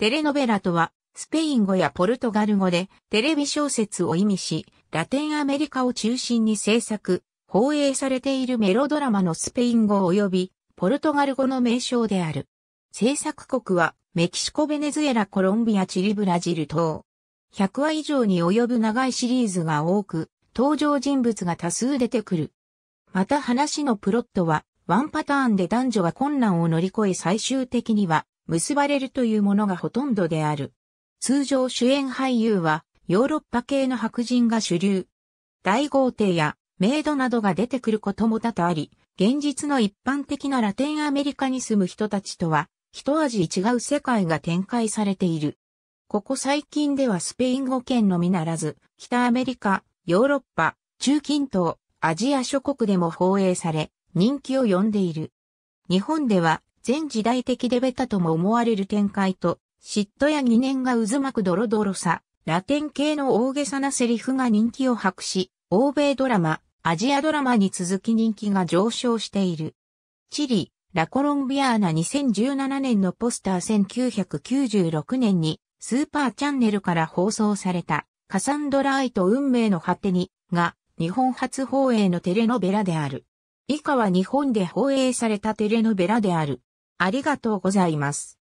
テレノベラとは、スペイン語やポルトガル語でテレビ小説を意味し、ラテンアメリカを中心に制作、放映されているメロドラマのスペイン語及びポルトガル語の名称である。制作国はメキシコ、ベネズエラ、コロンビア、チリ、ブラジル等。100話以上に及ぶ長いシリーズが多く、登場人物が多数出てくる。また話のプロットは、ワンパターンで男女が困難を乗り越え最終的には、結ばれるというものがほとんどである。通常主演俳優はヨーロッパ系の白人が主流。大豪邸やメイドなどが出てくることも多々あり、現実の一般的なラテンアメリカに住む人たちとは一味違う世界が展開されている。ここ最近ではスペイン語圏のみならず、北アメリカ、ヨーロッパ、中近東、アジア諸国でも放映され、人気を呼んでいる。日本では全時代的でベタとも思われる展開と、嫉妬や疑念が渦巻くドロドロさ、ラテン系の大げさなセリフが人気を博し、欧米ドラマ、アジアドラマに続き人気が上昇している。チリ、ラコロンビアーナ2017年のポスター1996年にスーパーチャンネルから放送されたカサンドラ愛と運命の果てにが日本初放映のテレノベラである。以下は日本で放映されたテレノベラである。ありがとうございます。